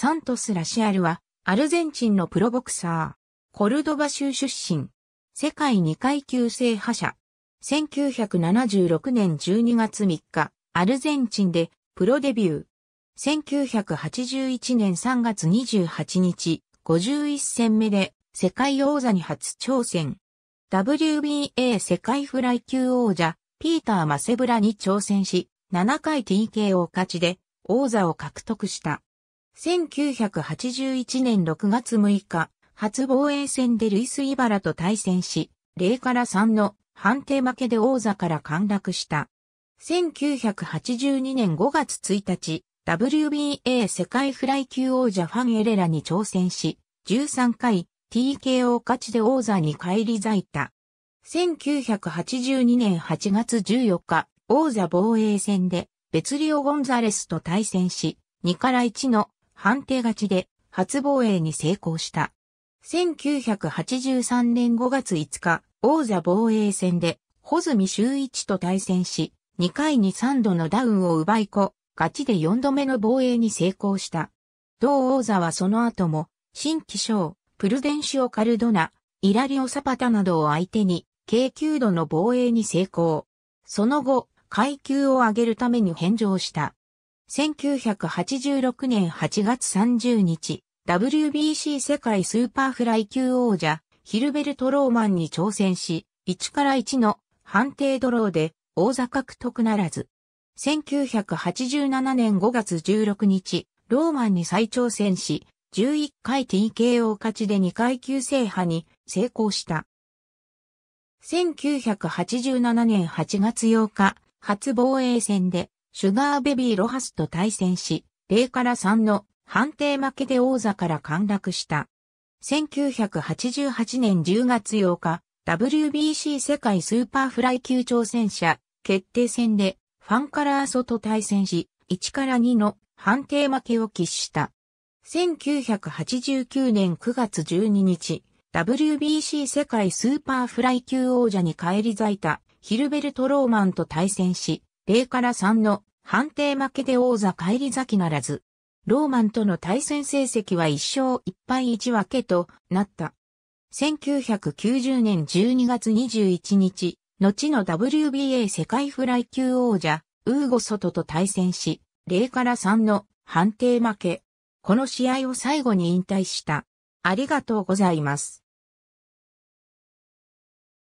サントス・ラシアルは、アルゼンチンのプロボクサー、コルドバ州出身、世界2階級制覇者。1976年12月3日、アルゼンチンでプロデビュー。1981年3月28日、51戦目で世界王座に初挑戦。WBA 世界フライ級王者、ピーター・マセブラに挑戦し、7回 TK を勝ちで王座を獲得した。1981年6月6日、初防衛戦でルイス・イバラと対戦し、0から3の判定負けで王座から陥落した。1982年5月1日、WBA 世界フライ級王者ファンエレラに挑戦し、13回 TKO 勝ちで王座に返り咲いた。1982年8月14日、王座防衛戦で、ベツリオ・ゴンザレスと対戦し、2から1の判定勝ちで初防衛に成功した。1983年5月5日、王座防衛戦で、穂積周一と対戦し、2回に3度のダウンを奪いこ、勝ちで4度目の防衛に成功した。同王座はその後も、新気将、プルデンシオ・カルドナ、イラリオ・サパタなどを相手に、軽級度の防衛に成功。その後、階級を上げるために返上した。1986年8月30日、WBC 世界スーパーフライ級王者、ヒルベルト・ローマンに挑戦し、1から1の判定ドローで王座獲得ならず。1987年5月16日、ローマンに再挑戦し、11回 TKO 勝ちで2階級制覇に成功した。1987年8月8日、初防衛戦でシュガーベビーロハスと対戦し、0から3の判定負けで王座から陥落した。1988年10月8日、WBC 世界スーパーフライ級挑戦者決定戦でファンカラーソと対戦し、1から2の判定負けを喫した。1989年9月12日、WBC 世界スーパーフライ級王者に返り咲いたヒルベルト・ローマンと対戦し、0から3の判定負けで王座返り咲きならず、ローマンとの対戦成績は1勝1敗1分けとなった。1990年12月21日、後の WBA 世界フライ級王者、ウーゴ・ソトと対戦し、0から3の判定負け。この試合を最後に引退した。ありがとうございます。